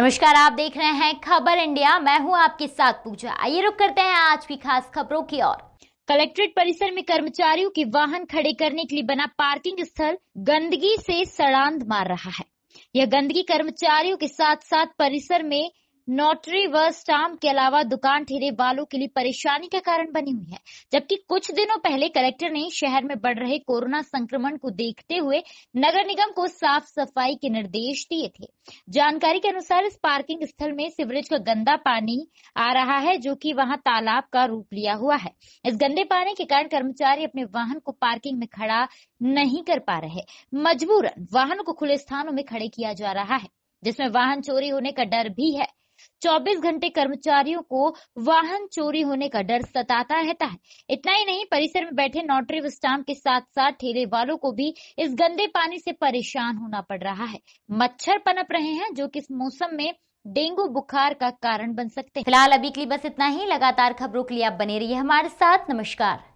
नमस्कार आप देख रहे हैं खबर इंडिया मैं हूं आपके साथ पूजा आइए रुक करते हैं आज की खास खबरों की ओर कलेक्ट्रेट परिसर में कर्मचारियों के वाहन खड़े करने के लिए बना पार्किंग स्थल गंदगी से सड़ांध मार रहा है यह गंदगी कर्मचारियों के साथ साथ परिसर में नोटरी व स्टाम्प के अलावा दुकान ठेरे वालों के लिए परेशानी का कारण बनी हुई है जबकि कुछ दिनों पहले कलेक्टर ने शहर में बढ़ रहे कोरोना संक्रमण को देखते हुए नगर निगम को साफ सफाई के निर्देश दिए थे जानकारी के अनुसार इस पार्किंग स्थल में सिवरेज का गंदा पानी आ रहा है जो की वहाँ तालाब का रूप लिया हुआ है इस गंदे पानी के कारण कर्मचारी अपने वाहन को पार्किंग में खड़ा नहीं कर पा रहे मजबूरन वाहन को खुले स्थानों में खड़े किया जा रहा है जिसमें वाहन चोरी होने का डर भी है 24 घंटे कर्मचारियों को वाहन चोरी होने का डर सताता रहता है इतना ही नहीं परिसर में बैठे नोटरी स्टाम्प के साथ साथ ठेले वालों को भी इस गंदे पानी से परेशान होना पड़ रहा है मच्छर पनप रहे हैं जो कि इस मौसम में डेंगू बुखार का कारण बन सकते हैं फिलहाल अभी के लिए बस इतना ही लगातार खबरों के लिए आप बने रहिए हमारे साथ नमस्कार